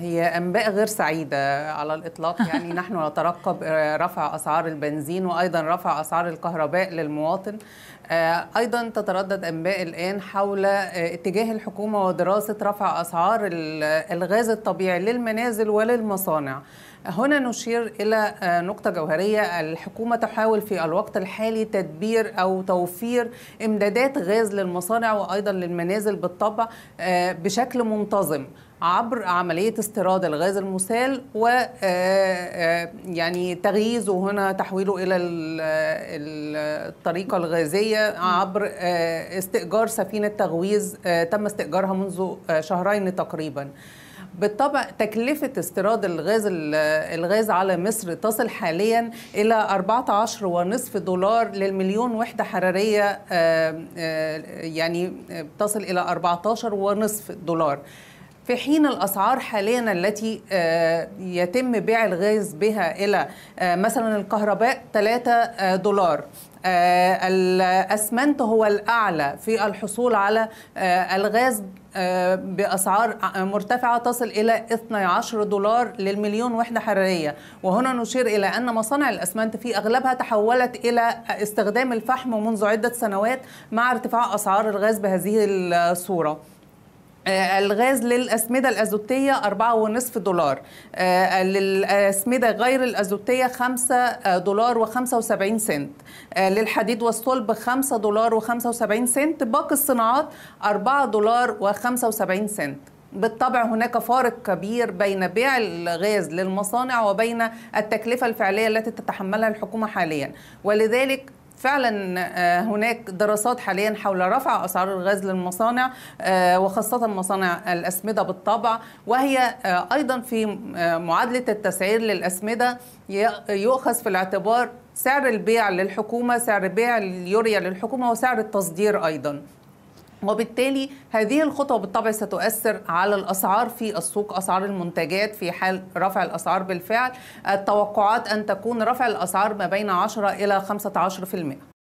هي انباء غير سعيده على الاطلاق يعني نحن نترقب آه، رفع اسعار البنزين وايضا رفع اسعار الكهرباء للمواطن آه، ايضا تتردد انباء الان حول آه، اتجاه الحكومه ودراسه رفع اسعار الغاز الطبيعي للمنازل وللمصانع هنا نشير إلى نقطة جوهرية الحكومة تحاول في الوقت الحالي تدبير أو توفير إمدادات غاز للمصانع وأيضا للمنازل بالطبع بشكل منتظم عبر عملية استيراد الغاز المسال و آه، آه، يعني تغييزه هنا تحويله إلى الطريقة الغازية عبر آه، استئجار سفينة تغويز تم استئجارها منذ شهرين تقريباً بالطبع تكلفة استيراد الغاز الغاز على مصر تصل حاليا إلى 14.5 دولار للمليون وحدة حرارية يعني تصل إلى 14.5 دولار في حين الاسعار حاليا التي آه، يتم بيع الغاز بها الى آه، مثلا الكهرباء 3 آه، دولار الاسمنت هو الاعلى في الحصول على الغاز باسعار مرتفعه تصل الى 12 دولار للمليون وحده حراريه وهنا نشير الى ان مصانع الاسمنت في اغلبها تحولت الى استخدام الفحم منذ عده سنوات مع ارتفاع اسعار الغاز بهذه الصوره آه، الغاز للأسمدة الأزوتية 4.5 دولار آه، للأسمدة غير الأزوتية 5 آه، دولار و75 سنت للحديد والصلب 5 دولار و75 سنت باقي الصناعات 4 دولار و75 سنت بالطبع هناك فارق كبير بين بيع الغاز للمصانع وبين التكلفة الفعلية التي تتحملها الحكومة حاليا ولذلك فعلا آه، هناك دراسات حاليا حول رفع اسعار الغاز للمصانع آه، وخاصه مصانع الاسمده بالطبع وهي آه، ايضا في معادله التسعير للاسمده يؤخذ في الاعتبار سعر البيع للحكومه سعر بيع اليوريا للحكومه وسعر التصدير ايضا وبالتالي هذه الخطوة بالطبع ستؤثر على الأسعار في السوق أسعار المنتجات في حال رفع الأسعار بالفعل التوقعات أن تكون رفع الأسعار ما بين 10 إلى 15%